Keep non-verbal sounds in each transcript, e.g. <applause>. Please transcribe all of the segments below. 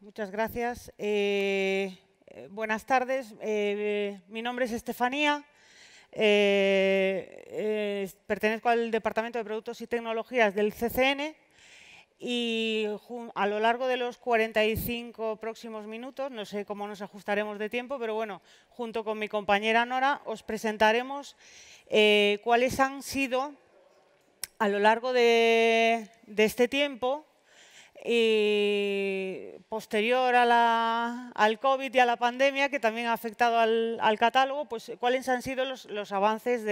muchas gracias. Eh, eh, buenas tardes. Eh, mi nombre es Estefanía. pertenezco al Departamento de Productos y Tecnologías del CCN y a lo largo de los 45 próximos minutos, no sé cómo nos ajustaremos de tiempo, pero bueno, junto con mi compañera Nora os presentaremos cuáles han sido a lo largo de este tiempo y eh, posterior al COVID y a la pandemia, que también ha afectado al, catálogo, pues cuáles han sido los, avances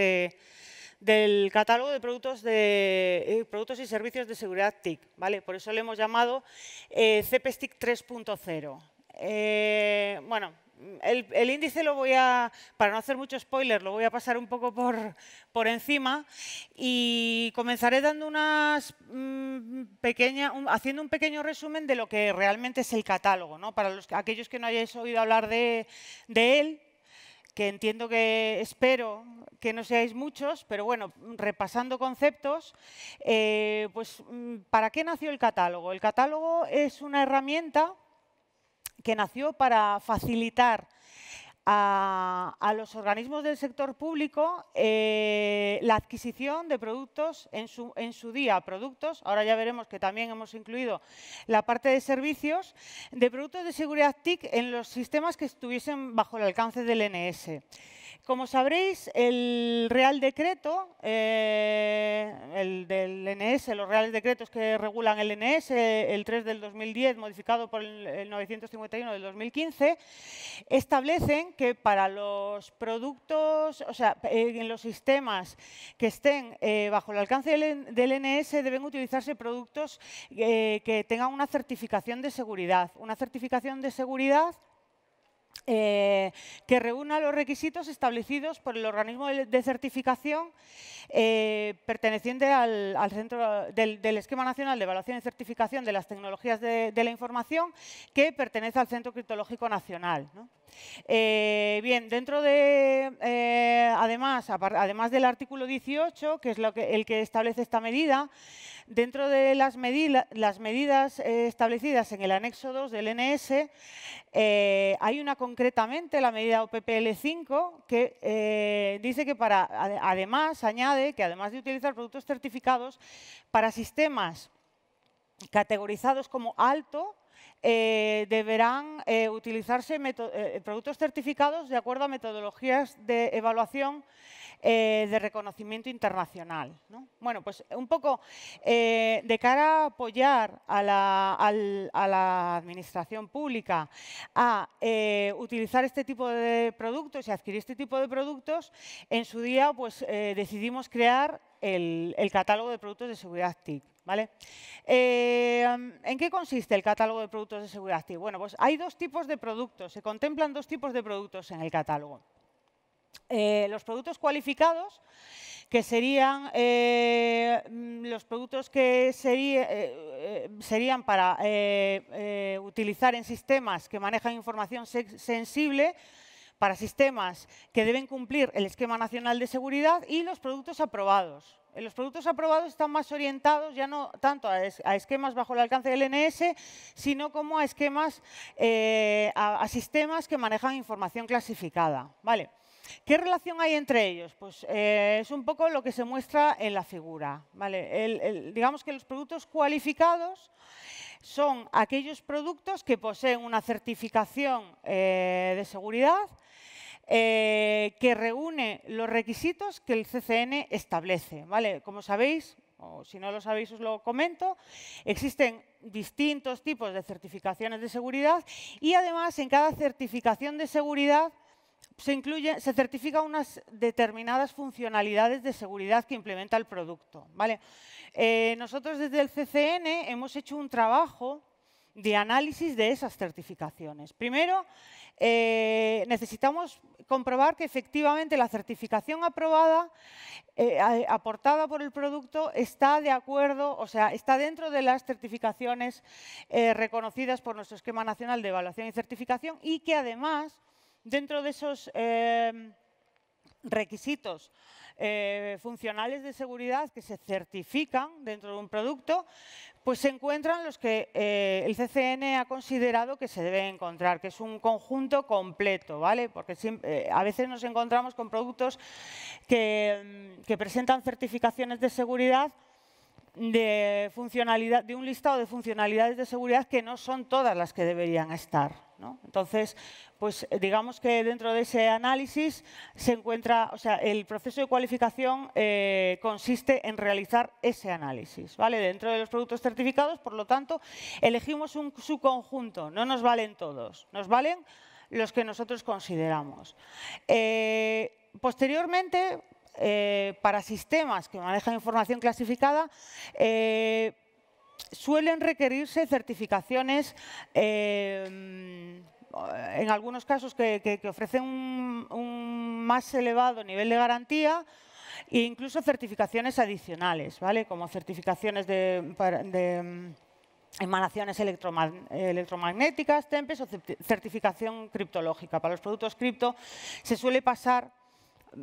del catálogo de productos, de eh, productos y servicios de seguridad TIC. ¿vale? Por eso le hemos llamado CPSTIC eh, 3.0. bueno, el, índice lo voy a, para no hacer mucho spoiler, lo voy a pasar un poco por, encima y comenzaré dando unas mm, pequeña, haciendo un pequeño resumen de lo que realmente es el catálogo, ¿no? para aquellos que no hayáis oído hablar de, él, que entiendo que espero que no seáis muchos, pero bueno, repasando conceptos, eh, pues mm, ¿para qué nació el catálogo? El catálogo es una herramienta que nació para facilitar a, los organismos del sector público eh, la adquisición de productos en en su día, productos, ahora ya veremos que también hemos incluido la parte de servicios, de productos de seguridad TIC en los sistemas que estuviesen bajo el alcance del NS. Como sabréis, el Real Decreto, eh, el del NS, los Reales Decretos que regulan el NS, el 3 del 2010, modificado por el 951 del 2015, establecen que para los productos, o sea, eh, en los sistemas que estén eh, bajo el alcance del, NS deben utilizarse productos que tengan una certificación de seguridad. Una certificación de seguridad eh, que reúna los requisitos establecidos por el organismo de certificación eh, perteneciente al, centro del, Esquema Nacional de Evaluación y Certificación de las Tecnologías de, la Información, que pertenece al Centro Criptológico Nacional. Eh, bien, dentro de, eh, además, además del artículo 18, que es lo que, el que establece esta medida, dentro de las, las medidas eh, establecidas en el anexo 2 del NS, hay una concretamente, la medida OPPL 5, que dice que para, además, añade que además de utilizar productos certificados para sistemas categorizados como alto, eh, deberán eh, utilizarse eh, productos certificados de acuerdo a metodologías de evaluación de reconocimiento internacional. Bueno, pues un poco de cara a apoyar a la, administración pública a utilizar este tipo de productos y adquirir este tipo de productos, en su día pues, decidimos crear el catálogo de productos de seguridad TIC. ¿Vale? Em, ¿En qué consiste el catálogo de productos de seguridad activa? Bueno, pues hay dos tipos de productos, se contemplan dos tipos de productos en el catálogo. Eh, los productos cualificados, que serían eh, los productos que eh, serían para utilizar en sistemas que manejan información sensible, para sistemas que deben cumplir el esquema nacional de seguridad y los productos aprobados. Eh, los productos aprobados están más orientados ya no tanto a, esquemas bajo el alcance del NS, sino como a esquemas, eh, sistemas que manejan información clasificada. Vale. ¿Qué relación hay entre ellos? Pues eh, es un poco lo que se muestra en la figura. ¿vale? digamos que los productos cualificados son aquellos productos que poseen una certificación de seguridad eh, que reúne los requisitos que el CCN establece. ¿vale? Como sabéis, o si no lo sabéis os lo comento, existen distintos tipos de certificaciones de seguridad y además en cada certificación de seguridad se, incluye, se certifica unas determinadas funcionalidades de seguridad que implementa el producto. ¿vale? Eh, nosotros desde el CCN hemos hecho un trabajo de análisis de esas certificaciones. Primero, eh, necesitamos comprobar que efectivamente la certificación aprobada, eh, aportada por el producto, está de acuerdo, o sea, está dentro de las certificaciones eh, reconocidas por nuestro esquema nacional de evaluación y certificación y que además, dentro de esos... Eh, requisitos eh, funcionales de seguridad que se certifican dentro de un producto, pues se encuentran los que eh, el CCN ha considerado que se debe encontrar, que es un conjunto completo, ¿vale? Porque eh, a veces nos encontramos con productos que mm, presentan certificaciones de seguridad de, funcionalidad, de un listado de funcionalidades de seguridad que no son todas las que deberían estar. Entonces, pues eh, digamos que dentro de ese análisis se encuentra, o sea, el proceso de cualificación eh, consiste en realizar ese análisis, ¿vale? Dentro de los productos certificados, por lo tanto, elegimos un subconjunto, no nos valen todos, nos valen los que nosotros consideramos. Eh, posteriormente, eh, para sistemas que manejan información clasificada, eh, suelen requerirse certificaciones eh, en algunos casos que, ofrecen un, más elevado nivel de garantía e incluso certificaciones adicionales, ¿vale? como certificaciones de, de mm, emanaciones electromagnéticas, TEMPES o certificación criptológica. Para los productos cripto se suele pasar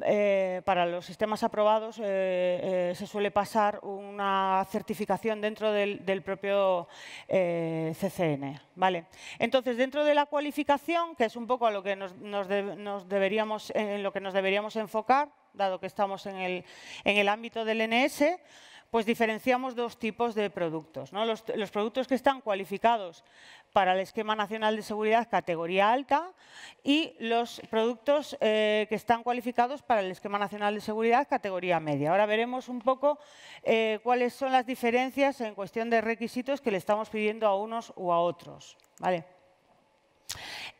eh, para los sistemas aprobados eh, eh, se suele pasar una certificación dentro del, propio CCN. ¿vale? Entonces, dentro de la cualificación, que es un poco a lo que nos, deberíamos, en lo que nos deberíamos enfocar, dado que estamos en el, ámbito del NS, pues diferenciamos dos tipos de productos. los, productos que están cualificados para el Esquema Nacional de Seguridad categoría alta y los productos eh, que están cualificados para el Esquema Nacional de Seguridad categoría media. Ahora veremos un poco eh, cuáles son las diferencias en cuestión de requisitos que le estamos pidiendo a unos u a otros. ¿vale?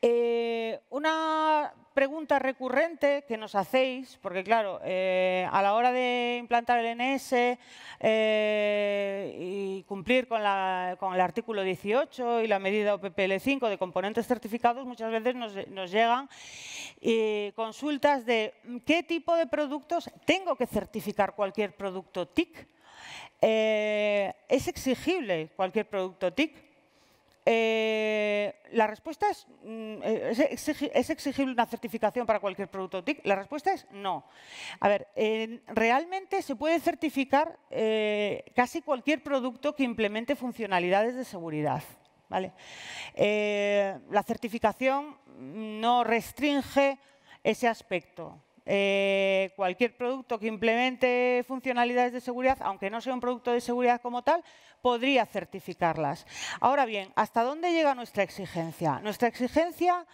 Eh, una pregunta recurrente que nos hacéis, porque claro, eh, a la hora de implantar el NS eh, y cumplir con, el artículo 18 y la medida OPPL5 de componentes certificados, muchas veces nos llegan consultas de qué tipo de productos tengo que certificar cualquier producto TIC. ¿Es exigible cualquier producto TIC? Eh, la respuesta es, mm, eh, ¿es exigible una certificación para cualquier producto TIC? La respuesta es no. A ver, realmente se puede certificar eh, casi cualquier producto que implemente funcionalidades de seguridad. ¿vale? la certificación no restringe ese aspecto. Eh, cualquier producto que implemente funcionalidades de seguridad, aunque no sea un producto de seguridad como tal, podría certificarlas. Ahora bien, ¿hasta dónde llega nuestra exigencia? Nuestra exigencia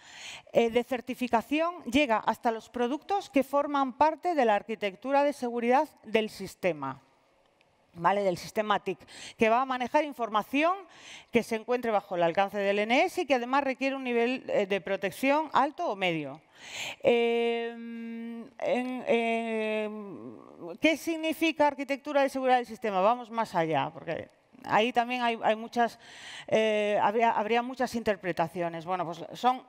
eh, de certificación llega hasta los productos que forman parte de la arquitectura de seguridad del sistema del sistema que va a manejar información que se encuentre bajo el alcance del NS y que además requiere un nivel eh, de protección alto o medio. Eh, eh, ¿Qué significa arquitectura de seguridad del sistema? Vamos más allá, porque ahí también hay, muchas, habría, habría, muchas interpretaciones. Bueno, pues son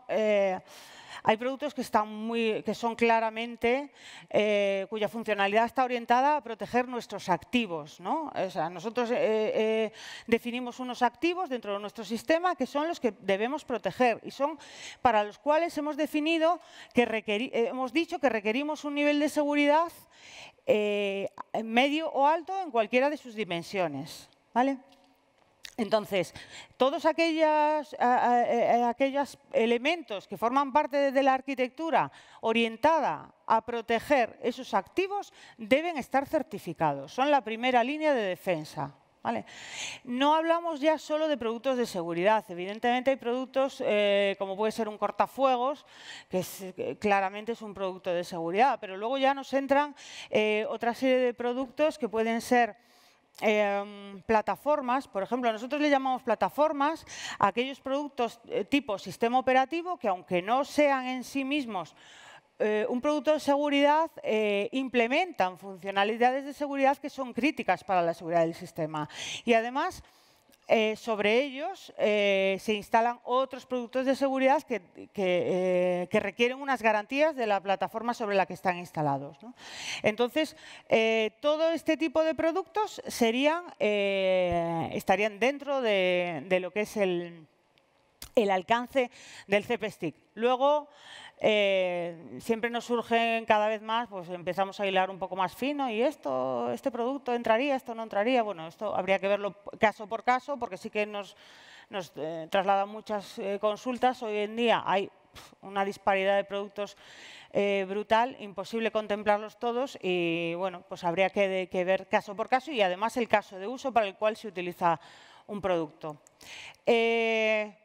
hay productos que, están muy, que son claramente, eh, cuya funcionalidad está orientada a proteger nuestros activos. ¿no? O sea, nosotros eh, eh, definimos unos activos dentro de nuestro sistema que son los que debemos proteger y son para los cuales hemos definido que hemos dicho que requerimos un nivel de seguridad medio o alto en cualquiera de sus dimensiones. ¿vale? Entonces, todos aquellos eh, eh, elementos que forman parte de la arquitectura orientada a proteger esos activos deben estar certificados. Son la primera línea de defensa. No hablamos ya solo de productos de seguridad. Evidentemente hay productos eh, como puede ser un cortafuegos, que, claramente es un producto de seguridad, pero luego ya nos entran otra serie de productos que pueden ser Em, plataformas, por ejemplo, nosotros le llamamos plataformas aquellos productos eh, tipo sistema operativo que aunque no sean en sí mismos eh, un producto de seguridad eh, implementan funcionalidades de seguridad que son críticas para la seguridad del sistema. Y además eh, sobre ellos eh, se instalan otros productos de seguridad eh, que, requieren unas garantías de la plataforma sobre la que están instalados. Entonces, todo este tipo de productos estarían dentro de, lo que es el, alcance del CPSTIC. Luego, eh, siempre nos surgen cada vez más, pues empezamos a hilar un poco más fino y esto, este producto entraría, esto no entraría, bueno, esto habría que verlo caso por caso porque sí que nos, eh, traslada muchas eh, consultas. Hoy en día hay una disparidad de productos brutal, imposible contemplarlos todos y bueno, pues habría que, ver caso por caso y además el caso de uso para el cual se utiliza un producto.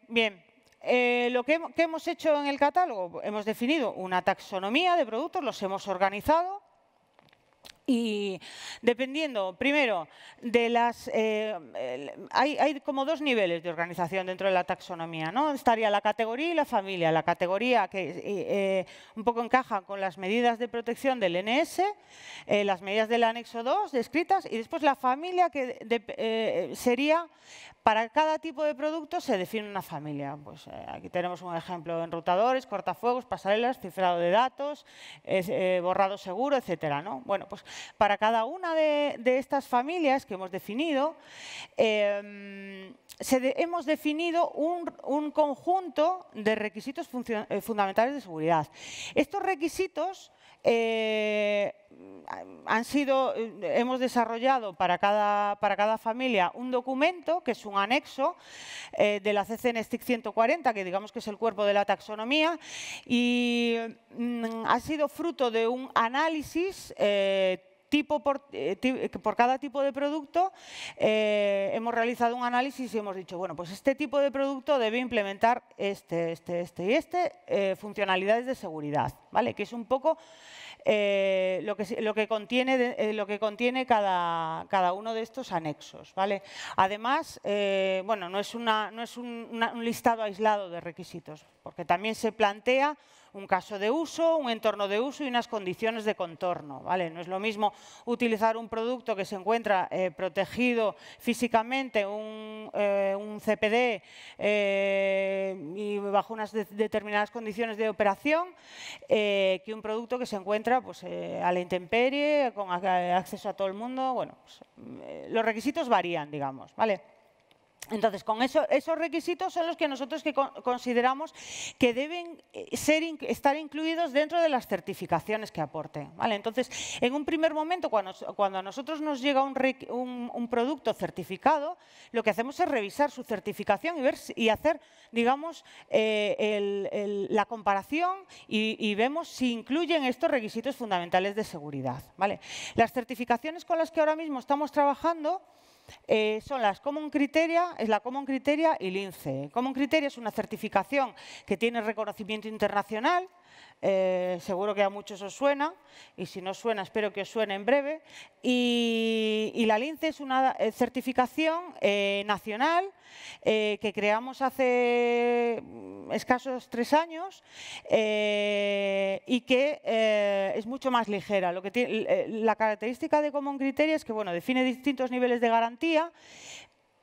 bien, eh, lo que hemos hecho en el catálogo, hemos definido una taxonomía de productos, los hemos organizado y dependiendo, primero, de las. Eh, hay, hay, como dos niveles de organización dentro de la taxonomía, ¿no? Estaría la categoría y la familia. La categoría que eh, eh, un poco encaja con las medidas de protección del NS, las medidas del anexo 2 descritas, y después la familia que sería. Para cada tipo de producto se define una familia. Pues aquí tenemos un ejemplo: enrutadores, cortafuegos, pasarelas, cifrado de datos, borrado seguro, etcétera. ¿no? Bueno, pues para cada una de, estas familias que hemos definido, em, hemos definido un, conjunto de requisitos eh, fundamentales de seguridad. Estos requisitos eh, hemos desarrollado para cada, familia un documento que es un anexo eh, de la CCN STIC 140, que digamos que es el cuerpo de la taxonomía, y mm, ha sido fruto de un análisis eh, eh, eh, por, cada tipo de producto eh, hemos realizado un análisis y hemos dicho, bueno, pues este tipo de producto debe implementar este, este, este y este, funcionalidades de seguridad, ¿vale? Que es un poco lo, que, lo, que contiene lo que contiene cada, uno de estos anexos, ¿vale? Además, bueno, no es, una, no es un listado aislado de requisitos, porque también se plantea un caso de uso, un entorno de uso y unas condiciones de contorno. ¿vale? No es lo mismo utilizar un producto que se encuentra eh, protegido físicamente, un, eh, CPD eh, y bajo unas determinadas condiciones de operación, que un producto que se encuentra pues, a la intemperie, con acceso a todo el mundo. Bueno, pues, los requisitos varían, digamos. ¿vale? Entonces, con esos requisitos son los que nosotros que consideramos que deben eh, estar incluidos dentro de las certificaciones que aporte. ¿vale? Entonces, en un primer momento, cuando, a nosotros nos llega un, producto certificado, lo que hacemos es revisar su certificación y, ver, y hacer, digamos, eh, la comparación y, vemos si incluyen estos requisitos fundamentales de seguridad. ¿vale? Las certificaciones con las que ahora mismo estamos trabajando eh, son las Common Criteria, es la Common Criteria y Lince INCE. Common Criteria es una certificación que tiene reconocimiento internacional eh, seguro que a muchos os suena y si no suena espero que os suene en breve. Y, la LINCE es una eh, certificación eh, nacional que creamos hace mm, escasos tres años y que es mucho más ligera. Lo que la característica de Common Criteria es que bueno, define distintos niveles de garantía,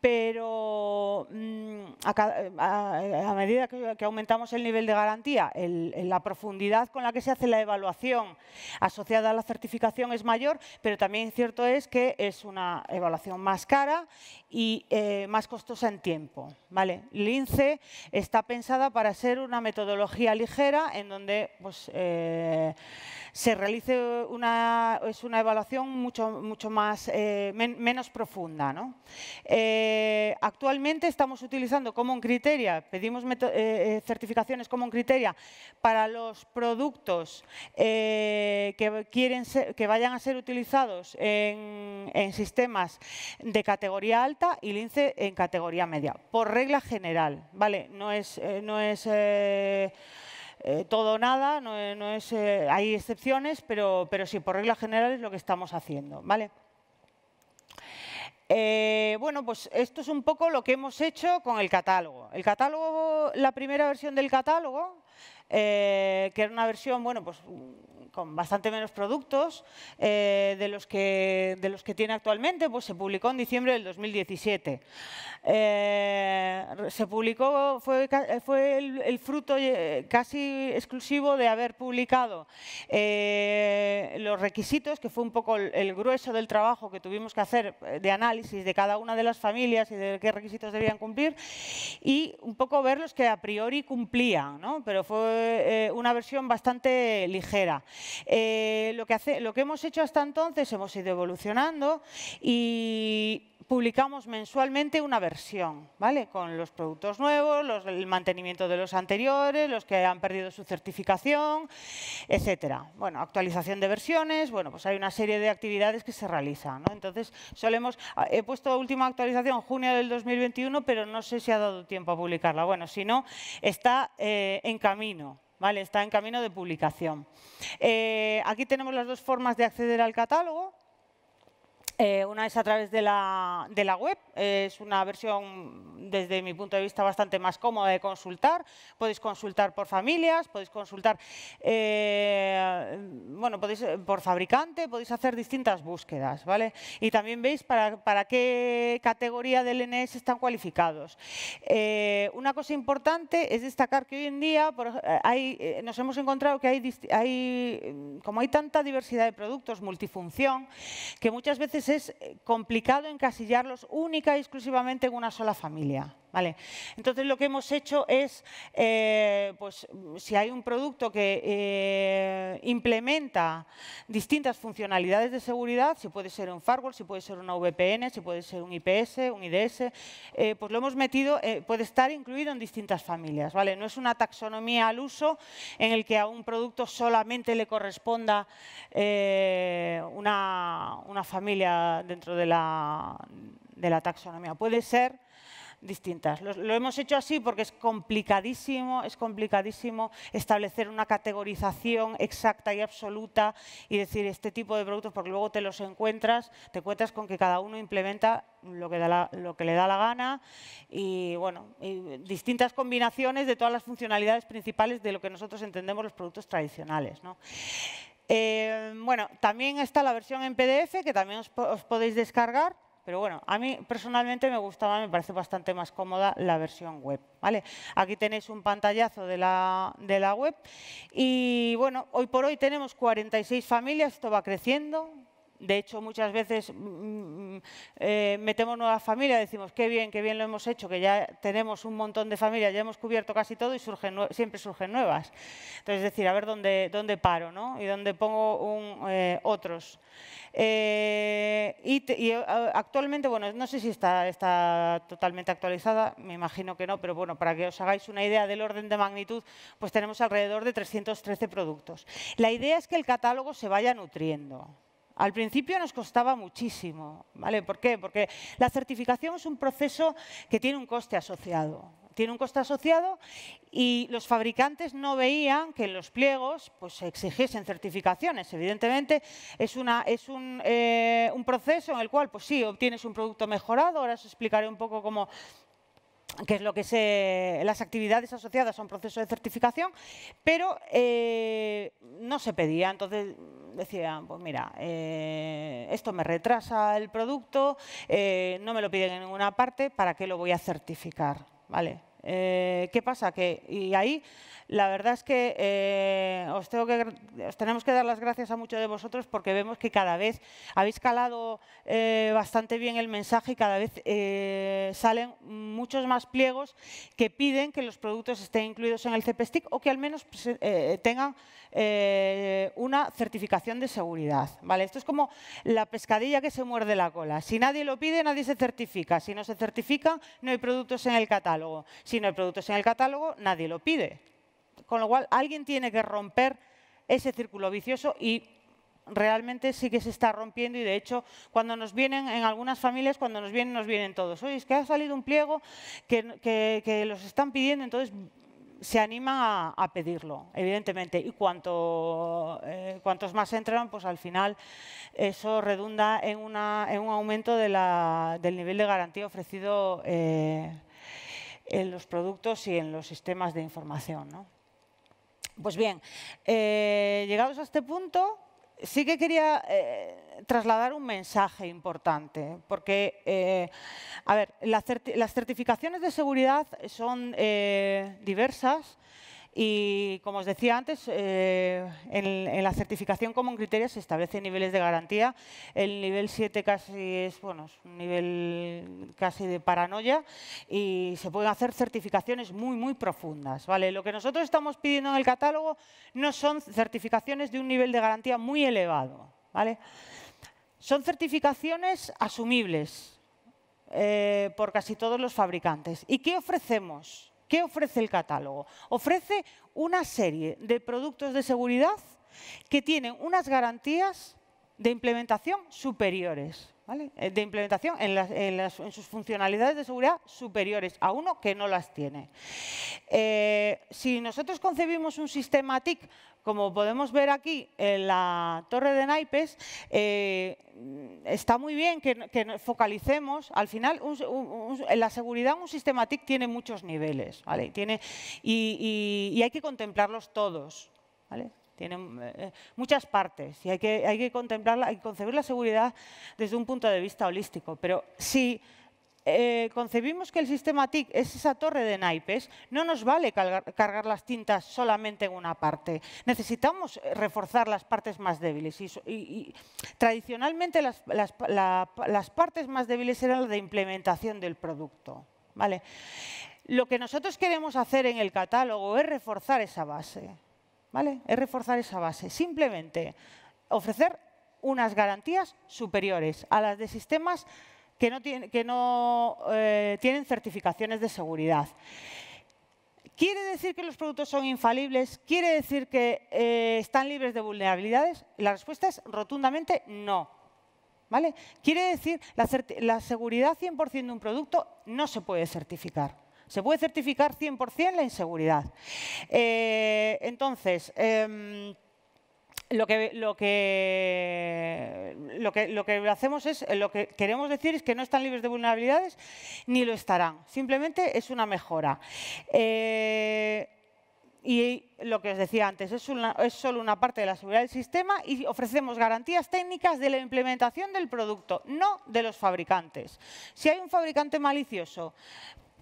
pero mm, eh, a, medida que, aumentamos el nivel de garantía, la profundidad con la que se hace la evaluación asociada a la certificación es mayor, pero también cierto es que es una evaluación más cara y eh, más costosa en tiempo. ¿vale? LINCE está pensada para ser una metodología ligera en donde pues, eh, se realice una, es una evaluación mucho, mucho más, eh, menos profunda. Eh, actualmente estamos utilizando como un criterio pedimos eh, certificaciones como un criterio para los productos que, quieren que vayan a ser utilizados en, sistemas de categoría alta y lince en categoría media, por regla general. ¿vale? No es... no es eh, todo nada, no, es, eh, hay excepciones, pero, pero sí, por regla general es lo que estamos haciendo. ¿vale? Eh, bueno, pues esto es un poco lo que hemos hecho con el catálogo. El catálogo, la primera versión del catálogo, que era una versión, bueno, pues bastante menos productos eh, de, los que, de los que tiene actualmente, pues se publicó en diciembre del 2017. Eh, se publicó, fue, fue el, fruto eh, casi exclusivo de haber publicado los requisitos, que fue un poco el, grueso del trabajo que tuvimos que hacer de análisis de cada una de las familias y de qué requisitos debían cumplir, y un poco ver los que a priori cumplían, ¿no? pero fue una versión bastante ligera. Eh, lo, que hemos hecho hasta entonces, hemos ido evolucionando y publicamos mensualmente una versión, ¿vale? Con los productos nuevos, los, el mantenimiento de los anteriores, los que han perdido su certificación, etcétera. Bueno, actualización de versiones, bueno, pues hay una serie de actividades que se realizan, Entonces, solemos, ah, he puesto última actualización junio del 2021, pero no sé si ha dado tiempo a publicarla. Bueno, si no, está eh, en camino, ¿vale? Está en camino de publicación. Eh, aquí tenemos las dos formas de acceder al catálogo. Eh, una es a través de la, web, es una versión desde mi punto de vista bastante más cómoda de consultar. Podéis consultar por familias, podéis consultar eh, bueno, podéis, eh, por fabricante, podéis hacer distintas búsquedas. ¿vale? Y también veis para, qué categoría del NS están cualificados. una cosa importante es destacar que hoy en día hay, nos hemos encontrado que hay, hay, mm, como hay tanta diversidad de productos multifunción, que muchas veces es eh, complicado encasillarlos única y exclusivamente en una sola familia. Entonces lo que hemos hecho es, eh, pues, si hay un producto que eh, implementa distintas funcionalidades de seguridad, si puede ser un firewall, si puede ser una VPN, si puede ser un IPS, un IDS, eh, pues lo hemos metido, puede estar incluido en distintas familias. ¿vale? No es una taxonomía al uso en el que a un producto solamente le corresponda una, familia dentro de la, de la taxonomía. Puede ser distintas. Lo, hemos hecho así porque es complicadísimo, es complicadísimo establecer una categorización exacta y absoluta y decir este tipo de productos, porque luego te los encuentras, te cuentas con que cada uno implementa lo que, le da la gana y bueno, distintas combinaciones de todas las funcionalidades principales de lo que nosotros entendemos los productos tradicionales. Eh, bueno, también está la versión en PDF que también os podéis descargar. Pero bueno, a mí personalmente me gustaba, me parece bastante más cómoda la versión web. ¿vale? Aquí tenéis un pantallazo de la, de la web. Y bueno, hoy por hoy tenemos 46 familias, esto va creciendo, de hecho, muchas veces mm, mm, mm, eh, metemos nuevas familias, decimos, qué bien, qué bien lo hemos hecho, que ya tenemos un montón de familias, ya hemos cubierto casi todo y surgen, siempre surgen nuevas. Entonces, es decir, a ver dónde, paro ¿no? y dónde pongo eh, otros. Eh, y, actualmente, bueno, no sé si está, está totalmente actualizada, me imagino que no, pero bueno, para que os hagáis una idea del orden de magnitud, pues tenemos alrededor de 313 productos. La idea es que el catálogo se vaya nutriendo. Al principio nos costaba muchísimo, ¿vale? ¿Por qué? Porque la certificación es un proceso que tiene un coste asociado. Tiene un coste asociado y los fabricantes no veían que en los pliegos pues, se exigiesen certificaciones. Evidentemente, es, una, es un, eh, un, proceso en el cual, pues sí, obtienes un producto mejorado, ahora os explicaré un poco cómo, que es lo que se, eh, las actividades asociadas a un proceso de certificación, pero eh, no se pedía. Entonces decían, pues mira, eh, esto me retrasa el producto, no me lo piden en ninguna parte, ¿para qué lo voy a certificar? ¿Vale? Eh, ¿Qué pasa? Que, y ahí la verdad es que, eh, os tenemos que dar las gracias a muchos de vosotros porque vemos que cada vez habéis calado eh, bastante bien el mensaje y cada vez salen muchos más pliegos que piden que los productos estén incluidos en el CPSTIC o que al menos pues, tengan una certificación de seguridad. ¿vale? Esto es como la pescadilla que se muerde la cola. Si nadie lo pide, nadie se certifica. Si no se certifica, no hay productos en el catálogo. Si no hay productos en el catálogo, nadie lo pide. Con lo cual, alguien tiene que romper ese círculo vicioso y realmente sí que se está rompiendo y de hecho cuando nos vienen en algunas familias, cuando nos vienen, nos vienen todos. Oye, es que ha salido un pliego que, los están pidiendo, entonces se anima a, pedirlo, evidentemente. Y cuanto, eh, cuantos más entran, pues al final eso redunda en, un aumento del nivel de garantía ofrecido. Eh, en los productos y en los sistemas de información. ¿no? Pues bien, eh, llegados a este punto, sí que quería eh, trasladar un mensaje importante, porque, eh, a ver, las certificaciones de seguridad son diversas y, como os decía antes, eh, en, la certificación en criterios se establecen niveles de garantía. El nivel 7 casi es, bueno, un nivel casi de paranoia y se pueden hacer certificaciones muy, muy profundas. ¿vale? Lo que nosotros estamos pidiendo en el catálogo no son certificaciones de un nivel de garantía muy elevado. ¿vale? Son certificaciones asumibles eh, por casi todos los fabricantes. ¿Y qué ofrecemos? ¿Qué ofrece el catálogo? Ofrece una serie de productos de seguridad que tienen unas garantías de implementación superiores. Eh, de implementación en, sus funcionalidades de seguridad superiores a uno que no las tiene. Eh, si nosotros concebimos un sistema TIC, como podemos ver aquí en la torre de naipes, eh, está muy bien que, que focalicemos. Al final, la seguridad un sistema TIC tiene muchos niveles ¿vale? tiene, y, hay que contemplarlos todos. ¿vale? Tienen eh, muchas partes y hay que, hay que contemplarla, y concebir la seguridad desde un punto de vista holístico. Pero sí. Eh, concebimos que el sistema TIC es esa torre de naipes, no nos vale cargar, las tintas solamente en una parte. Necesitamos eh, reforzar las partes más débiles. Y, tradicionalmente las, partes más débiles eran las de implementación del producto. ¿vale? Lo que nosotros queremos hacer en el catálogo es reforzar esa base. ¿vale? Es reforzar esa base. Simplemente ofrecer unas garantías superiores a las de sistemas que no, eh, tienen certificaciones de seguridad. ¿Quiere decir que los productos son infalibles? ¿Quiere decir que eh, están libres de vulnerabilidades? La respuesta es rotundamente no. ¿Vale? Quiere decir, la, la seguridad 100% de un producto no se puede certificar. Se puede certificar 100% la inseguridad. Eh, entonces, em, lo que, lo que, lo lo que hacemos es, lo que queremos decir es que no están libres de vulnerabilidades ni lo estarán. Simplemente es una mejora. Eh, y lo que os decía antes, es, es, solo una parte de la seguridad del sistema y ofrecemos garantías técnicas de la implementación del producto, no de los fabricantes. Si hay un fabricante malicioso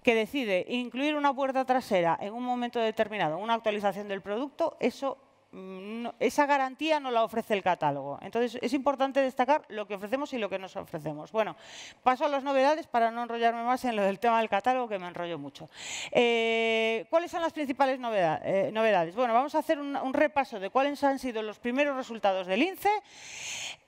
que decide incluir una puerta trasera en un momento determinado, una actualización del producto, eso Mm, esa garantía no la ofrece el catálogo. Entonces, es importante destacar lo que ofrecemos y lo que nos ofrecemos. Bueno, paso a las novedades para no enrollarme más en lo del tema del catálogo, que me enrollo mucho. Eh, ¿Cuáles son las principales eh, novedades? Bueno, vamos a hacer un, repaso de cuáles han sido los primeros resultados del INCE,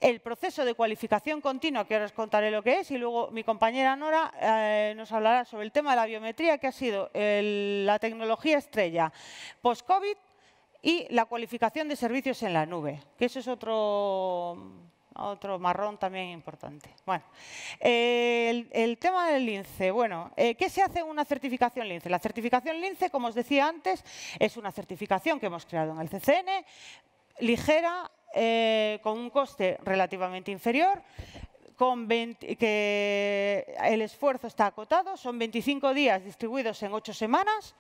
el proceso de cualificación continua, que ahora os contaré lo que es, y luego mi compañera Nora eh, nos hablará sobre el tema de la biometría, que ha sido la tecnología estrella post-COVID, y la cualificación de servicios en la nube, que eso es otro, otro marrón también importante. Bueno, el, tema del lince. Bueno, eh, ¿qué se hace en una certificación lince? La certificación lince, como os decía antes, es una certificación que hemos creado en el CCN, ligera, eh, con un coste relativamente inferior, con que el esfuerzo está acotado, son 25 días distribuidos en 8 semanas,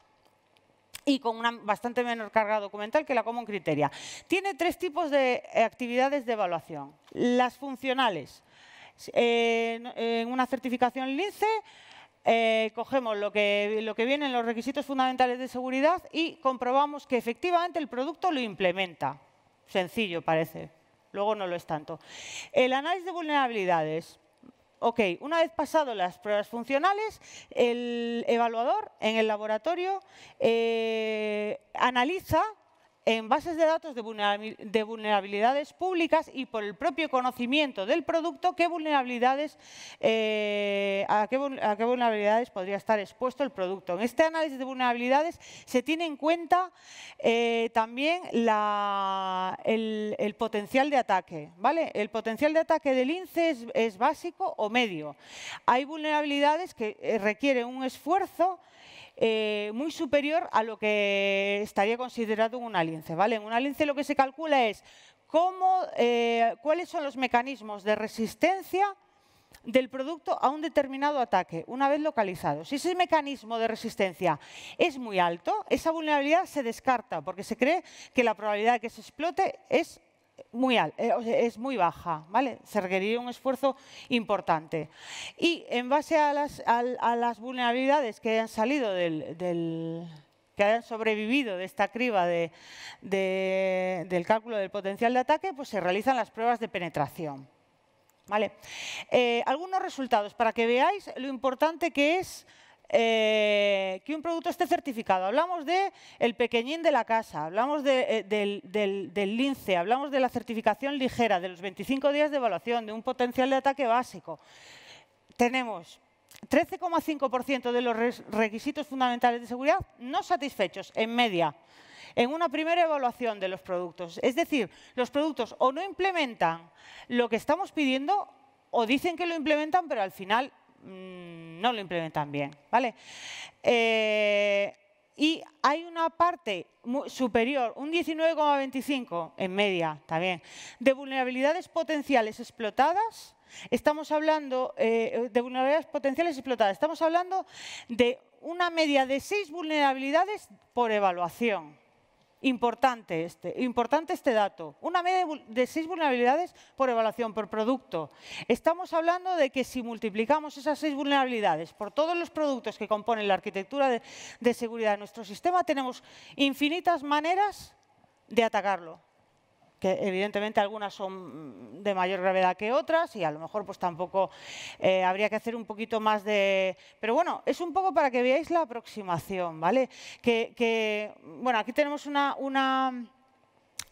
y con una bastante menor carga documental que la común Criteria. Tiene tres tipos de eh, actividades de evaluación. Las funcionales. Eh, en una certificación LINCE eh, cogemos lo que, lo que vienen los requisitos fundamentales de seguridad y comprobamos que efectivamente el producto lo implementa. Sencillo parece, luego no lo es tanto. El análisis de vulnerabilidades ok, una vez pasado las pruebas funcionales, el evaluador en el laboratorio eh, analiza en bases de datos de vulnerabilidades públicas y por el propio conocimiento del producto qué vulnerabilidades, eh, a, qué, vulnerabilidades podría estar expuesto el producto. En este análisis de vulnerabilidades se tiene en cuenta eh, también el, potencial de ataque. ¿vale? El potencial de ataque del INCE es básico o medio. Hay vulnerabilidades que eh, requieren un esfuerzo eh, muy superior a lo que estaría considerado un alience. ¿vale? En un lince lo que se calcula es cómo, eh, cuáles son los mecanismos de resistencia del producto a un determinado ataque, una vez localizado. Si ese mecanismo de resistencia es muy alto, esa vulnerabilidad se descarta porque se cree que la probabilidad de que se explote es muy eh, es muy baja, ¿vale? Se requeriría un esfuerzo importante. Y en base a las, a, las vulnerabilidades que hayan salido del, que hayan sobrevivido de esta criba del cálculo del potencial de ataque, pues se realizan las pruebas de penetración. ¿Vale? Eh, algunos resultados para que veáis lo importante que es eh, que un producto esté certificado. Hablamos de pequeñín de la casa, hablamos eh, del, del, lince, hablamos de la certificación ligera, de los 25 días de evaluación, de un potencial de ataque básico. Tenemos 13,5% de los requisitos fundamentales de seguridad no satisfechos, en media en una primera evaluación de los productos. Es decir, los productos o no implementan lo que estamos pidiendo o dicen que lo implementan, pero al final Mm, no lo implementan bien, ¿vale? Eh, y hay una parte superior, un 19,25 en media también, de vulnerabilidades potenciales explotadas. Estamos hablando eh, de vulnerabilidades potenciales explotadas. Estamos hablando de una media de seis vulnerabilidades por evaluación. Importante este, importante este dato. Una media de seis vulnerabilidades por evaluación, por producto. Estamos hablando de que si multiplicamos esas seis vulnerabilidades por todos los productos que componen la arquitectura de, de seguridad de nuestro sistema, tenemos infinitas maneras de atacarlo que evidentemente algunas son de mayor gravedad que otras y a lo mejor pues tampoco eh, habría que hacer un poquito más de... Pero bueno, es un poco para que veáis la aproximación, ¿vale? Que, que bueno, aquí tenemos una, una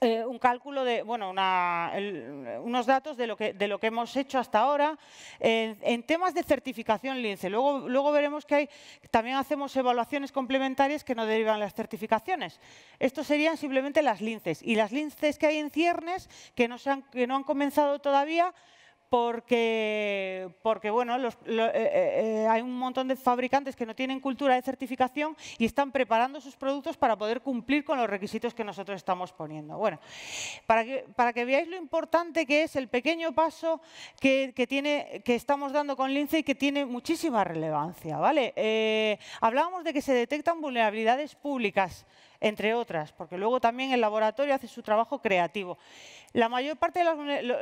eh, un cálculo de, bueno, unos datos de lo, que, de lo que hemos hecho hasta ahora. en temas de certificación LINCE, luego, luego veremos que hay, también hacemos evaluaciones complementarias que no derivan las certificaciones. Estos serían simplemente las LINCES. Y las LINCES que hay en ciernes, que no, que no han comenzado todavía, porque, bueno, eh, eh, eh, hay un montón de fabricantes que no tienen cultura de certificación y están preparando sus productos para poder cumplir con los requisitos que nosotros estamos poniendo. Bueno, para que, veáis lo importante que es el pequeño paso que, estamos dando con Lince y que tiene muchísima relevancia. hablábamos de que se detectan vulnerabilidades públicas entre otras, porque luego también el laboratorio hace su trabajo creativo.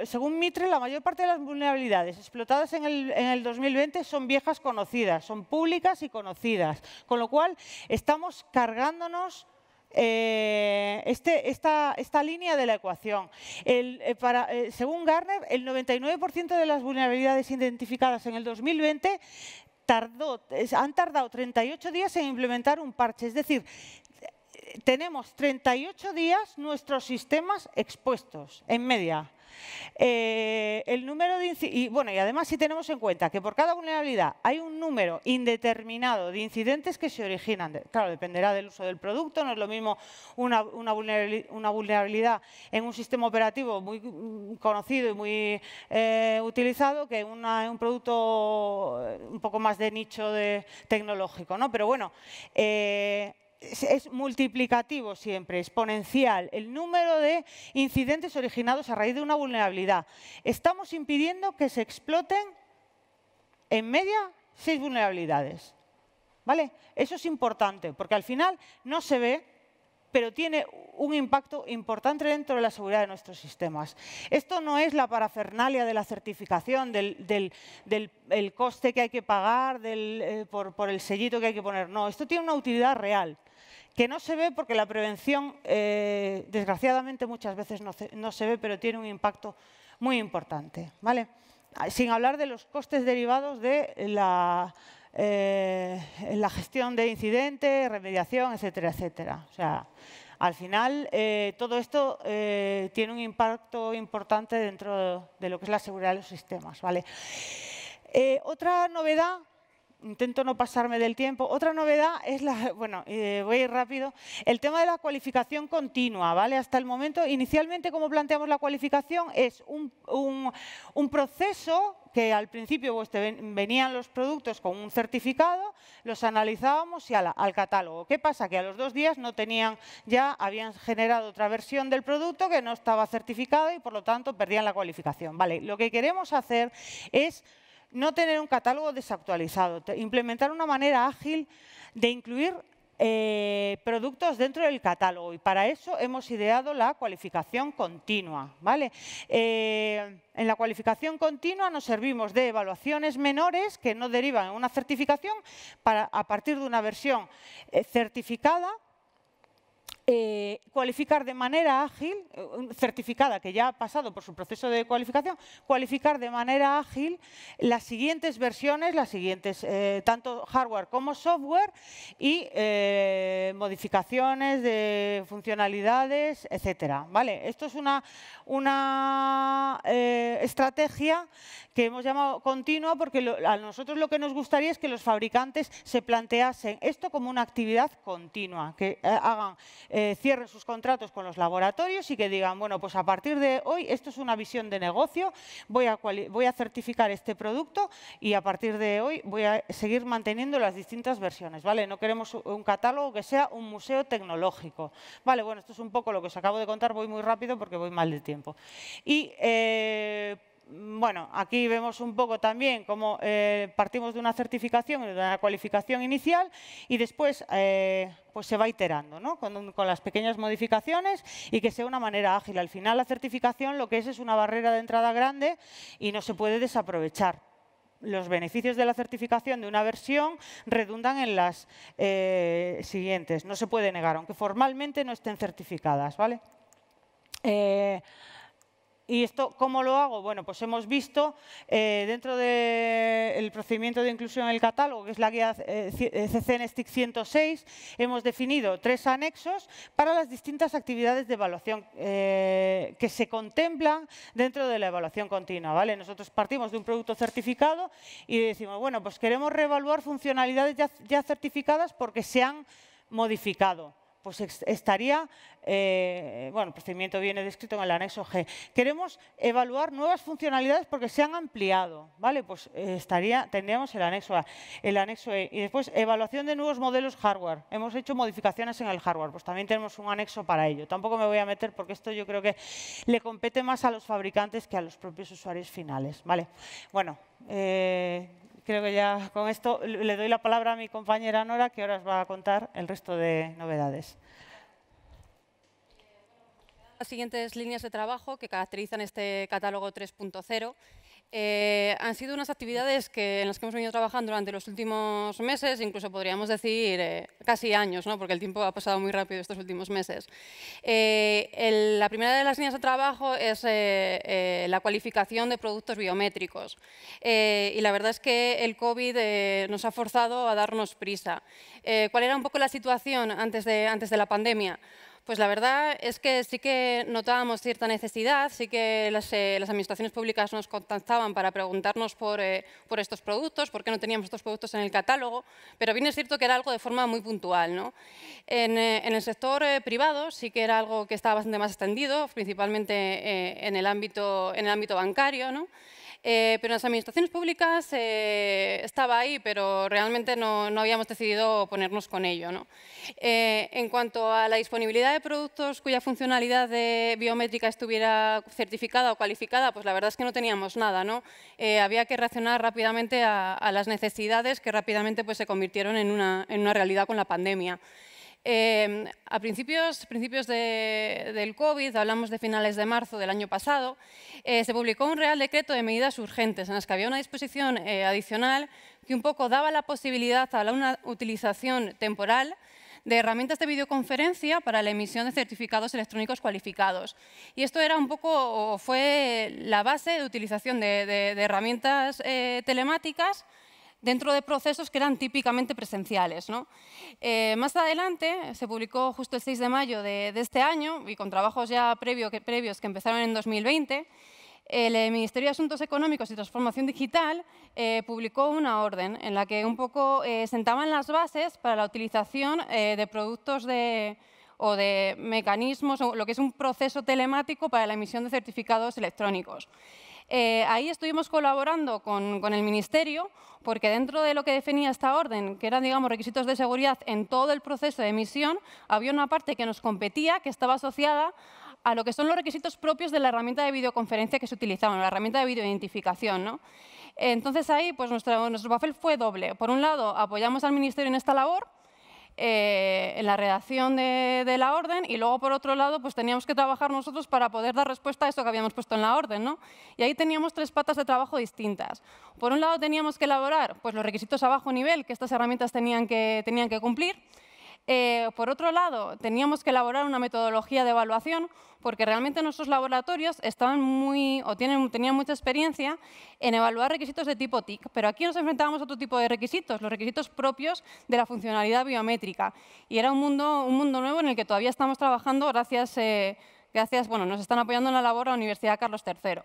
según Mitre, la mayor parte de las vulnerabilidades explotadas en el, 2020 son viejas conocidas, son públicas y conocidas, con lo cual estamos cargándonos eh, este, esta, línea de la ecuación. Eh, para, eh, según Garner, el 99% de las vulnerabilidades identificadas en el 2020 han tardado 38 días en implementar un parche. Es decir, tenemos 38 días nuestros sistemas expuestos en media. Eh, el número de y bueno, y además si tenemos en cuenta que por cada vulnerabilidad hay un número indeterminado de incidentes que se originan, claro, dependerá del uso del producto, no es lo mismo una, vulnerabilidad, en un sistema operativo muy mm, conocido y muy eh, utilizado que un producto eh, un poco más de nicho de, tecnológico, ¿no? Pero bueno, es, multiplicativo siempre, exponencial, el número de incidentes originados a raíz de una vulnerabilidad. Estamos impidiendo que se exploten en media seis vulnerabilidades. ¿Vale? Eso es importante, porque al final no se ve, pero tiene un impacto importante dentro de la seguridad de nuestros sistemas. Esto no es la parafernalia de la certificación, del, coste que hay que pagar eh, por, por el sellito que hay que poner. No, esto tiene una utilidad real que no se ve porque la prevención, eh, desgraciadamente, muchas veces no se, ve, pero tiene un impacto muy importante. ¿vale? Ah, sin hablar de los costes derivados de la, eh, gestión de incidentes, remediación, etcétera, etcétera. O sea, al final, eh, todo esto tiene un impacto importante dentro de lo que es la seguridad de los sistemas. ¿vale? otra novedad intento no pasarme del tiempo. Otra novedad es la, <laughs> bueno, voy a ir rápido, el tema de la cualificación continua, ¿vale? Hasta el momento, inicialmente, como planteamos la cualificación, es un, proceso que al principio pues, venían los productos con un certificado, los analizábamos y al, al, catálogo. ¿Qué pasa? Que a los dos días no tenían ya, habían generado otra versión del producto que no estaba certificado y por lo tanto perdían la cualificación. Vale, lo que queremos hacer es no tener un catálogo desactualizado, implementar una manera ágil de incluir eh, productos dentro del catálogo y para eso hemos ideado la cualificación continua. ¿vale? Eh, en la cualificación continua nos servimos de evaluaciones menores que no derivan en una certificación para, a partir de una versión eh, certificada eh, cualificar de manera ágil, eh, certificada que ya ha pasado por su proceso de cualificación, cualificar de manera ágil las siguientes versiones, las siguientes, eh, tanto hardware como software y modificaciones de funcionalidades, etcétera. ¿Vale? Esto es una, una estrategia que hemos llamado continua porque a nosotros lo que nos gustaría es que los fabricantes se planteasen esto como una actividad continua, que hagan eh, cierren sus contratos con los laboratorios y que digan, bueno, pues a partir de hoy esto es una visión de negocio, voy a, voy a certificar este producto y a partir de hoy voy a seguir manteniendo las distintas versiones, ¿vale? No queremos un catálogo que sea un museo tecnológico. Vale, bueno, esto es un poco lo que os acabo de contar, voy muy rápido porque voy mal de tiempo. Y eh, Mm, bueno, aquí vemos un poco también cómo eh, partimos de una certificación, de una cualificación inicial y después eh, pues se va iterando ¿no? con, las pequeñas modificaciones y que sea una manera ágil. Al final la certificación lo que es es una barrera de entrada grande y no se puede desaprovechar. Los beneficios de la certificación de una versión redundan en las eh, siguientes. No se puede negar, aunque formalmente no estén certificadas. ¿vale? ¿Y esto cómo lo hago? Bueno, pues hemos visto eh, dentro del procedimiento de inclusión en el catálogo, que es la guía CCN STIC 106, hemos definido tres anexos para las distintas actividades de evaluación eh, que se contemplan dentro de la evaluación continua. ¿vale? Nosotros partimos de un producto certificado y decimos, bueno, pues queremos reevaluar funcionalidades ya certificadas porque se han modificado pues estaría, eh, bueno, el procedimiento viene descrito en el anexo G. Queremos evaluar nuevas funcionalidades porque se han ampliado, ¿vale? Pues eh, estaría, tendríamos el anexo A, el anexo E. Y después, evaluación de nuevos modelos hardware. Hemos hecho modificaciones en el hardware, pues también tenemos un anexo para ello. Tampoco me voy a meter porque esto yo creo que le compete más a los fabricantes que a los propios usuarios finales, ¿vale? Bueno, eh, creo que ya con esto le doy la palabra a mi compañera Nora, que ahora os va a contar el resto de novedades. Las siguientes líneas de trabajo que caracterizan este catálogo 3.0 eh, han sido unas actividades que, en las que hemos venido trabajando durante los últimos meses, incluso podríamos decir eh, casi años, porque el tiempo ha pasado muy rápido estos últimos meses. Eh, la primera de las líneas de trabajo es la cualificación de productos biométricos. y la verdad es que el COVID nos ha forzado a darnos prisa. ¿Cuál era un poco la situación antes de, antes de la pandemia? Pues la verdad es que sí que notábamos cierta necesidad, sí que las, eh, administraciones públicas nos contactaban para preguntarnos eh, por, estos productos, por qué no teníamos estos productos en el catálogo, pero bien es cierto que era algo de forma muy puntual. Eh, en, el sector privado sí que era algo que estaba bastante más extendido, principalmente en, el ámbito, en el ámbito bancario, ¿no? Eh, pero en las administraciones públicas eh, estaba ahí, pero realmente no, habíamos decidido ponernos con ello. Eh, en cuanto a la disponibilidad de productos cuya funcionalidad de biométrica estuviera certificada o cualificada, pues la verdad es que no teníamos nada. había que reaccionar rápidamente a, las necesidades que rápidamente pues, se convirtieron en una realidad con la pandemia. Em, a principios, del COVID, hablamos de finales de marzo del año pasado, eh, se publicó un Real Decreto de Medidas Urgentes en las que había una disposición eh, adicional que un poco daba la posibilidad a una utilización temporal de herramientas de videoconferencia para la emisión de certificados electrónicos cualificados. Y esto era un poco, fue la base de utilización de herramientas eh, telemáticas dentro de procesos que eran típicamente presenciales. Eh, más adelante, se publicó justo el 6 de mayo de, este año, y con trabajos ya previo, que, previos que empezaron en 2020, el eh, Ministerio de Asuntos Económicos y Transformación Digital eh, publicó una orden en la que un poco sentaban las bases para la utilización de productos o de mecanismos, o lo que es un proceso telemático para la emisión de certificados electrónicos. Eh, ahí estuvimos colaborando con, el Ministerio porque dentro de lo que definía esta orden, que eran digamos, requisitos de seguridad en todo el proceso de emisión, había una parte que nos competía, que estaba asociada a lo que son los requisitos propios de la herramienta de videoconferencia que se utilizaba, la herramienta de videoidentificación. ¿no? Entonces ahí pues, nuestro papel fue doble. Por un lado, apoyamos al Ministerio en esta labor eh, en la redacción de, la orden y luego, por otro lado, pues teníamos que trabajar nosotros para poder dar respuesta a esto que habíamos puesto en la orden. Y ahí teníamos tres patas de trabajo distintas. Por un lado, teníamos que elaborar pues, los requisitos a bajo nivel que estas herramientas tenían que, tenían que cumplir. Eh, por otro lado, teníamos que elaborar una metodología de evaluación porque realmente nuestros laboratorios estaban muy, o tenían mucha experiencia en evaluar requisitos de tipo TIC, pero aquí nos enfrentábamos a otro tipo de requisitos, los requisitos propios de la funcionalidad biométrica. Y era un mundo, un mundo nuevo en el que todavía estamos trabajando gracias... Eh, gracias, bueno, nos están apoyando en la labor la Universidad Carlos III.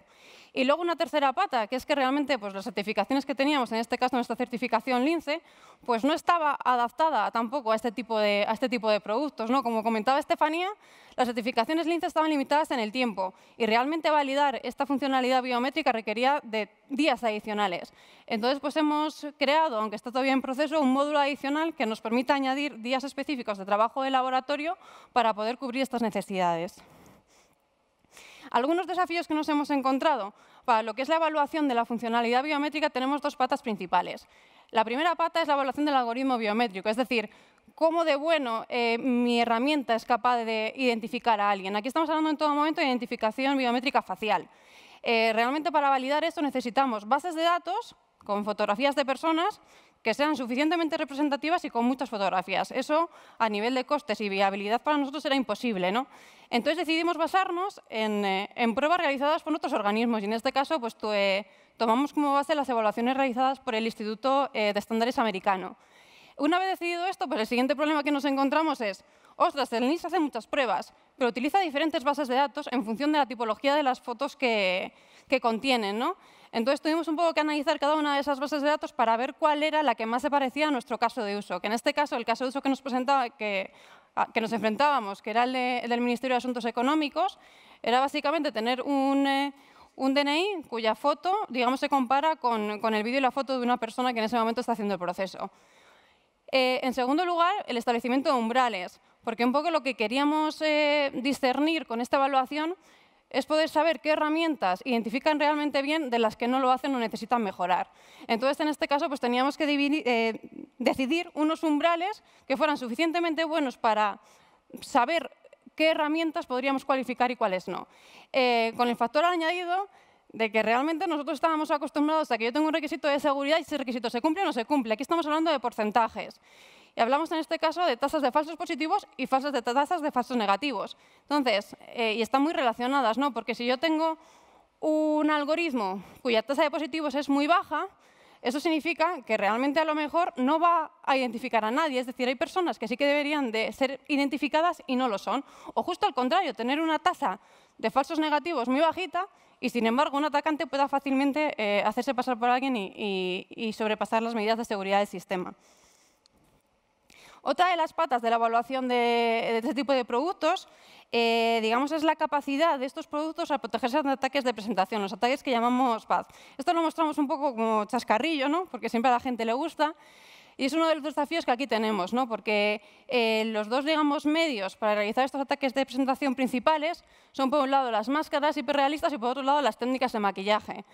Y luego una tercera pata, que es que realmente pues, las certificaciones que teníamos, en este caso nuestra certificación LINCE, pues no estaba adaptada tampoco a este tipo de, a este tipo de productos. ¿no? Como comentaba Estefanía, las certificaciones LINCE estaban limitadas en el tiempo y realmente validar esta funcionalidad biométrica requería de días adicionales. Entonces, pues hemos creado, aunque está todavía en proceso, un módulo adicional que nos permita añadir días específicos de trabajo de laboratorio para poder cubrir estas necesidades. Algunos desafíos que nos hemos encontrado para lo que es la evaluación de la funcionalidad biométrica tenemos dos patas principales. La primera pata es la evaluación del algoritmo biométrico, es decir, cómo de bueno eh, mi herramienta es capaz de identificar a alguien. Aquí estamos hablando en todo momento de identificación biométrica facial. Eh, realmente para validar esto necesitamos bases de datos con fotografías de personas que sean suficientemente representativas y con muchas fotografías. Eso a nivel de costes y viabilidad para nosotros era imposible. ¿no? Entonces decidimos basarnos en, eh, pruebas realizadas por otros organismos y en este caso pues, tomamos como base las evaluaciones realizadas por el Instituto eh, de Estándares Americano. Una vez decidido esto, pues el siguiente problema que nos encontramos es, ostras, el NIS hace muchas pruebas, pero utiliza diferentes bases de datos en función de la tipología de las fotos que, contienen. ¿no? Entonces tuvimos un poco que analizar cada una de esas bases de datos para ver cuál era la que más se parecía a nuestro caso de uso, que en este caso el caso de uso que nos presentaba, que, nos enfrentábamos, que era el, del Ministerio de Asuntos Económicos, era básicamente tener un, eh, DNI cuya foto, digamos, se compara con, el vídeo y la foto de una persona que en ese momento está haciendo el proceso. Eh, en segundo lugar, el establecimiento de umbrales, porque un poco lo que queríamos eh, discernir con esta evaluación es poder saber qué herramientas identifican realmente bien de las que no lo hacen o necesitan mejorar. Entonces, en este caso, pues teníamos que eh, decidir unos umbrales que fueran suficientemente buenos para saber qué herramientas podríamos cualificar y cuáles no. Eh, con el factor añadido de que realmente nosotros estábamos acostumbrados a que yo tengo un requisito de seguridad y ese requisito se cumple o no se cumple. Aquí estamos hablando de porcentajes. Y hablamos en este caso de tasas de falsos positivos y falsas de tasas de falsos negativos. Entonces, eh, y están muy relacionadas, ¿no? Porque si yo tengo un algoritmo cuya tasa de positivos es muy baja, eso significa que realmente a lo mejor no va a identificar a nadie, es decir, hay personas que sí que deberían de ser identificadas y no lo son, o justo al contrario, tener una tasa de falsos negativos muy bajita y sin embargo un atacante pueda fácilmente eh, hacerse pasar por alguien y sobrepasar las medidas de seguridad del sistema. Otra de las patas de la evaluación de, este tipo de productos, eh, digamos, es la capacidad de estos productos a protegerse de ataques de presentación, los ataques que llamamos paz. Esto lo mostramos un poco como chascarrillo, ¿no? porque siempre a la gente le gusta. Y es uno de los desafíos que aquí tenemos, ¿no? porque eh, los dos digamos, medios para realizar estos ataques de presentación principales son, por un lado, las máscaras hiperrealistas y, por otro lado, las técnicas de maquillaje.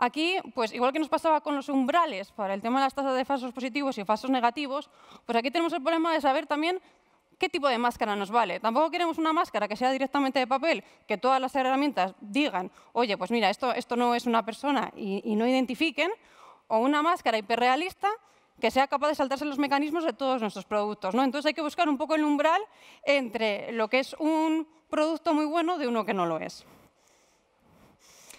Aquí, pues igual que nos pasaba con los umbrales para el tema de las tasas de falsos positivos y falsos negativos, pues aquí tenemos el problema de saber también qué tipo de máscara nos vale. Tampoco queremos una máscara que sea directamente de papel, que todas las herramientas digan, oye, pues mira, esto, esto no es una persona y, no identifiquen, o una máscara hiperrealista que sea capaz de saltarse los mecanismos de todos nuestros productos. Entonces hay que buscar un poco el umbral entre lo que es un producto muy bueno de uno que no lo es.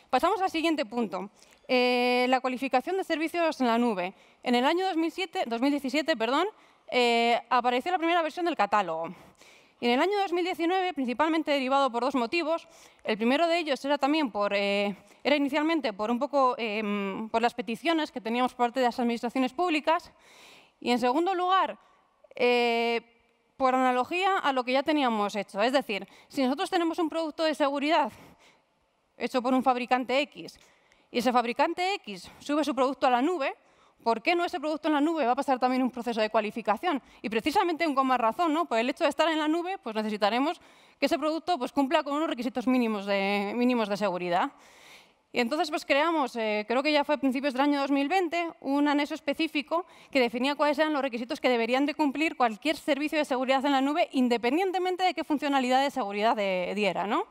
Pasamos al siguiente punto. Eh, la cualificación de servicios en la nube. En el año 2007, 2017 perdón, eh, apareció la primera versión del catálogo. Y en el año 2019, principalmente derivado por dos motivos, el primero de ellos era también eh, era inicialmente por un poco em, por las peticiones que teníamos por parte de las administraciones públicas, y en segundo lugar, por analogía a lo que ya teníamos hecho. Es decir, si nosotros tenemos un producto de seguridad hecho por un fabricante X, y ese fabricante X sube su producto a la nube, ¿por qué no ese producto en la nube va a pasar también un proceso de cualificación? Y precisamente con más razón, ¿no? Por el hecho de estar en la nube, pues necesitaremos que ese producto pues, cumpla con unos requisitos mínimos de, mínimos de seguridad. Y entonces pues creamos, eh, creo que ya fue a principios del año 2020, un anexo específico que definía cuáles eran los requisitos que deberían de cumplir cualquier servicio de seguridad en la nube, independientemente de qué funcionalidad de seguridad diera, ¿no?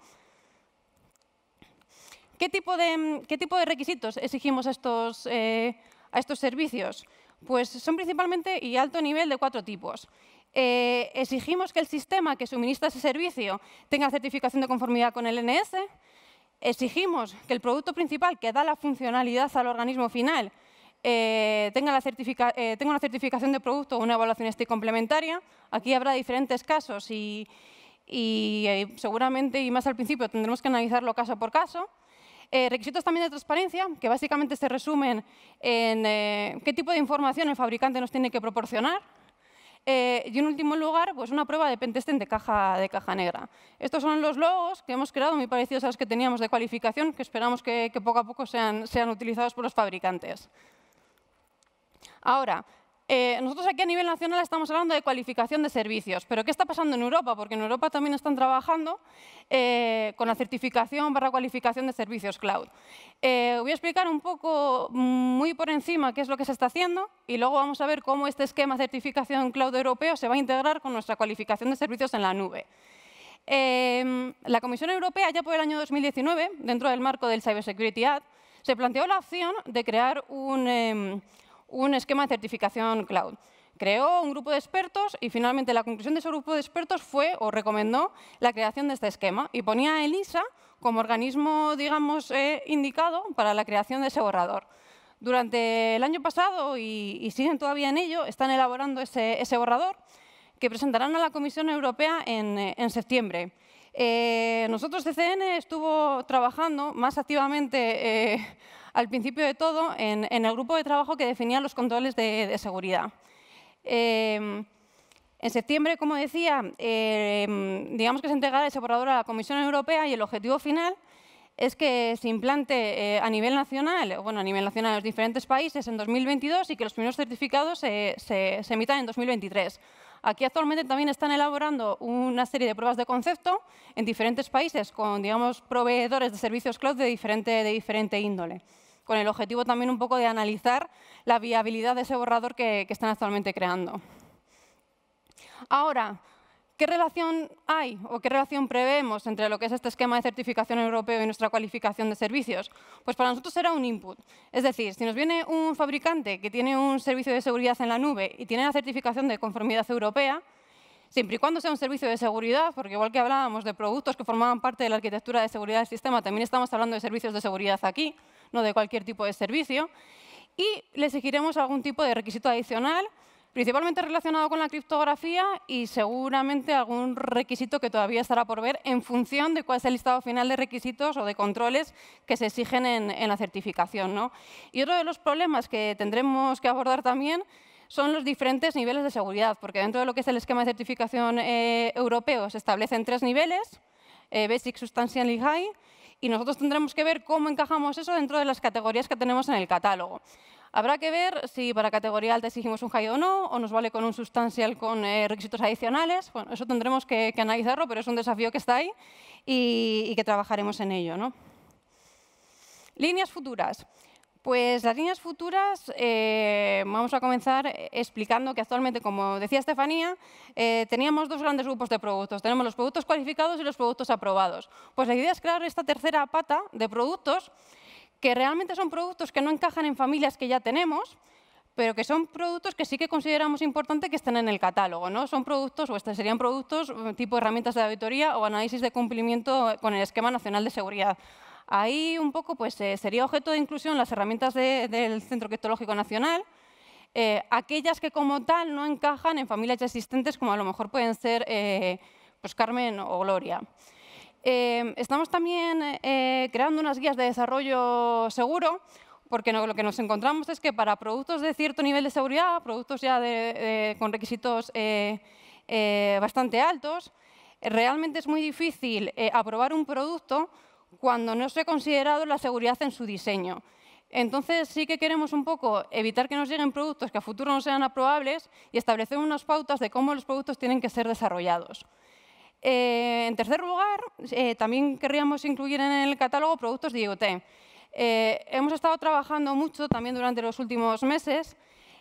¿Qué tipo de, mm, qué tipo de requisitos exigimos a estos, eh, a estos servicios? Pues son principalmente y alto nivel de cuatro tipos. Eh, exigimos que el sistema que suministra ese servicio tenga certificación de conformidad con el NS. Exigimos que el producto principal que da la funcionalidad al organismo final eh, tenga, la certifica tenga, una certificación de producto o una evaluación esté complementaria. Aquí habrá diferentes casos y, y seguramente, y más al principio, tendremos que analizarlo caso por caso. Eh, requisitos también de transparencia, que básicamente se resumen en eh, qué tipo de información el fabricante nos tiene que proporcionar. Eh, y en último lugar, pues una prueba de pentesting de caja, de caja negra. Estos son los logos que hemos creado, muy parecidos a los que teníamos de cualificación, que esperamos que, que poco a poco sean, sean utilizados por los fabricantes. Ahora, eh, nosotros aquí a nivel nacional estamos hablando de cualificación de servicios, pero ¿qué está pasando en Europa? Porque en Europa también están trabajando eh, con la certificación para cualificación de servicios cloud. Eh, voy a explicar un poco mm, muy por encima qué es lo que se está haciendo y luego vamos a ver cómo este esquema de certificación cloud europeo se va a integrar con nuestra cualificación de servicios en la nube. Em, la Comisión Europea ya por el año 2019, dentro del marco del Cybersecurity Act, se planteó la opción de crear un em, un esquema de certificación cloud. Creó un grupo de expertos y finalmente la conclusión de ese grupo de expertos fue o recomendó la creación de este esquema y ponía a ELISA como organismo, digamos, eh, indicado para la creación de ese borrador. Durante el año pasado, y, siguen todavía en ello, están elaborando ese, borrador que presentarán a la Comisión Europea en eh, septiembre. Eh, nosotros CCN estuvo trabajando más activamente eh, al principio de todo en, el grupo de trabajo que definía los controles de, seguridad. Em, en septiembre, como decía, em, digamos que se entregará ese borrador a la Comisión Europea y el objetivo final es que se implante eh, a nivel nacional, bueno, a nivel nacional en los diferentes países en 2022 y que los primeros certificados se, emitan en 2023. Aquí actualmente también están elaborando una serie de pruebas de concepto en diferentes países con, digamos, proveedores de servicios cloud de diferente, índole, con el objetivo también un poco de analizar la viabilidad de ese borrador que, que están actualmente creando. Ahora, ¿Qué relación hay o qué relación prevemos entre lo que es este esquema de certificación europeo y nuestra cualificación de servicios? Pues para nosotros será un input. Es decir, si nos viene un fabricante que tiene un servicio de seguridad en la nube y tiene la certificación de conformidad europea, siempre y cuando sea un servicio de seguridad, porque igual que hablábamos de productos que formaban parte de la arquitectura de seguridad del sistema, también estamos hablando de servicios de seguridad aquí, no de cualquier tipo de servicio, y le exigiremos algún tipo de requisito adicional principalmente relacionado con la criptografía y seguramente algún requisito que todavía estará por ver en función de cuál es el listado final de requisitos o de controles que se exigen en, la certificación. Y otro de los problemas que tendremos que abordar también son los diferentes niveles de seguridad, porque dentro de lo que es el esquema de certificación eh, europeo se establecen tres niveles, eh, Basic, Substantial y High, y nosotros tendremos que ver cómo encajamos eso dentro de las categorías que tenemos en el catálogo. Habrá que ver si para categoría alta exigimos un high o no, o nos vale con un sustancial con eh, requisitos adicionales. Bueno, eso tendremos que, analizarlo, pero es un desafío que está ahí y, que trabajaremos en ello. ¿no? Líneas futuras. Pues las líneas futuras, eh, vamos a comenzar explicando que actualmente, como decía Estefanía, eh, teníamos dos grandes grupos de productos. Tenemos los productos cualificados y los productos aprobados. Pues la idea es crear esta tercera pata de productos que realmente son productos que no encajan en familias que ya tenemos, pero que son productos que sí que consideramos importante que estén en el catálogo. ¿no? Son productos, o estos serían productos eh, tipo herramientas de auditoría o análisis de cumplimiento con el Esquema Nacional de Seguridad. Ahí un poco pues, eh, sería objeto de inclusión las herramientas del Centro Criptológico Nacional, eh, aquellas que como tal no encajan en familias ya existentes, como a lo mejor pueden ser pues Carmen o Gloria. Em, estamos también eh, creando unas guías de desarrollo seguro, porque lo que nos encontramos es que para productos de cierto nivel de seguridad, productos ya con requisitos eh, eh, bastante altos, realmente es muy difícil aprobar un producto cuando no se ha considerado la seguridad en su diseño. Entonces sí que queremos un poco evitar que nos lleguen productos que a futuro no sean aprobables y establecer unas pautas de cómo los productos tienen que ser desarrollados. Eh, en tercer lugar, eh, también querríamos incluir en el catálogo productos de IoT. Eh, hemos estado trabajando mucho también durante los últimos meses.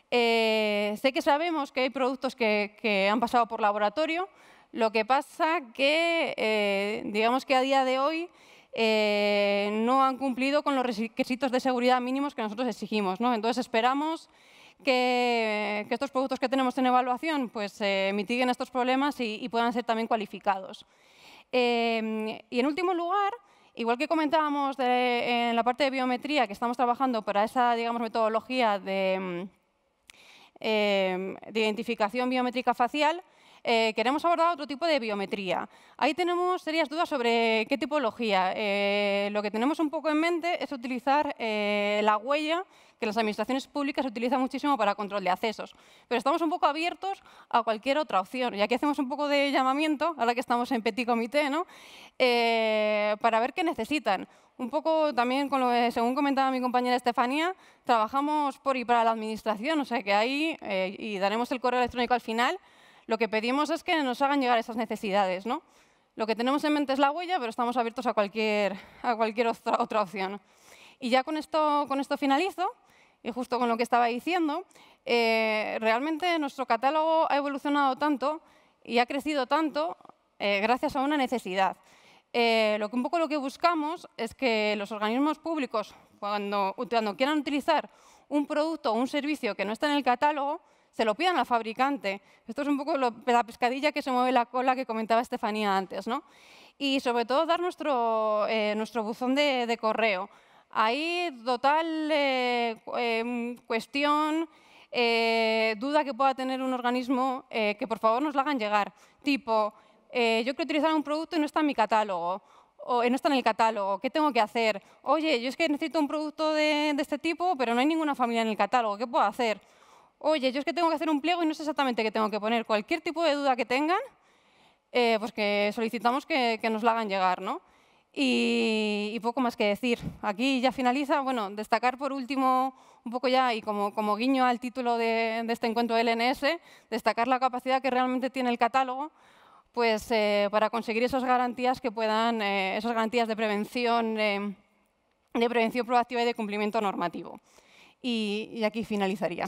sé que sabemos que hay productos que, han pasado por laboratorio, lo que pasa que, digamos que a día de hoy, no han cumplido con los requisitos de seguridad mínimos que nosotros exigimos. Entonces esperamos que, estos productos que tenemos en evaluación pues, eh, mitiguen estos problemas y, puedan ser también cualificados. Eh, y en último lugar, igual que comentábamos en la parte de biometría, que estamos trabajando para esa digamos, metodología de, eh, identificación biométrica facial, queremos abordar otro tipo de biometría. Ahí tenemos serias dudas sobre qué tipología. lo que tenemos un poco en mente es utilizar la huella que las administraciones públicas utilizan muchísimo para control de accesos. Pero estamos un poco abiertos a cualquier otra opción. Y aquí hacemos un poco de llamamiento, ahora que estamos en Petit Comité, ¿no? Eh, para ver qué necesitan. Un poco también, con lo según comentaba mi compañera Estefanía, trabajamos por y para la Administración, o sea que ahí, eh, y daremos el correo electrónico al final, lo que pedimos es que nos hagan llegar esas necesidades. ¿no? Lo que tenemos en mente es la huella, pero estamos abiertos a cualquier, a cualquier otra, otra opción. Y ya con esto, con esto finalizo y justo con lo que estaba diciendo, eh, realmente nuestro catálogo ha evolucionado tanto y ha crecido tanto eh, gracias a una necesidad. Eh, lo que un poco lo que buscamos es que los organismos públicos, cuando, quieran utilizar un producto o un servicio que no está en el catálogo, se lo pidan al fabricante. Esto es un poco la pescadilla que se mueve la cola que comentaba Estefanía antes. ¿no? Y sobre todo dar nuestro, nuestro buzón de correo. Ahí, total eh, eh, mm, cuestión, eh, duda que pueda tener un organismo, que por favor nos la hagan llegar. Tipo, yo quiero utilizar un producto y no está en mi catálogo. O no está en el catálogo, ¿qué tengo que hacer? Oye, yo es que necesito un producto de, este tipo, pero no hay ninguna familia en el catálogo, ¿qué puedo hacer? Oye, yo es que tengo que hacer un pliego y no sé exactamente qué tengo que poner. Cualquier tipo de duda que tengan, pues que solicitamos que, que, nos la hagan llegar, ¿no? Y, poco más que decir. Aquí ya finaliza. Bueno, destacar por último, un poco ya, y como, como guiño al título de, este encuentro del LNS, destacar la capacidad que realmente tiene el catálogo pues, eh, para conseguir esas garantías que puedan, eh, esas garantías de prevención, eh, de prevención proactiva y de cumplimiento normativo. y aquí finalizaría.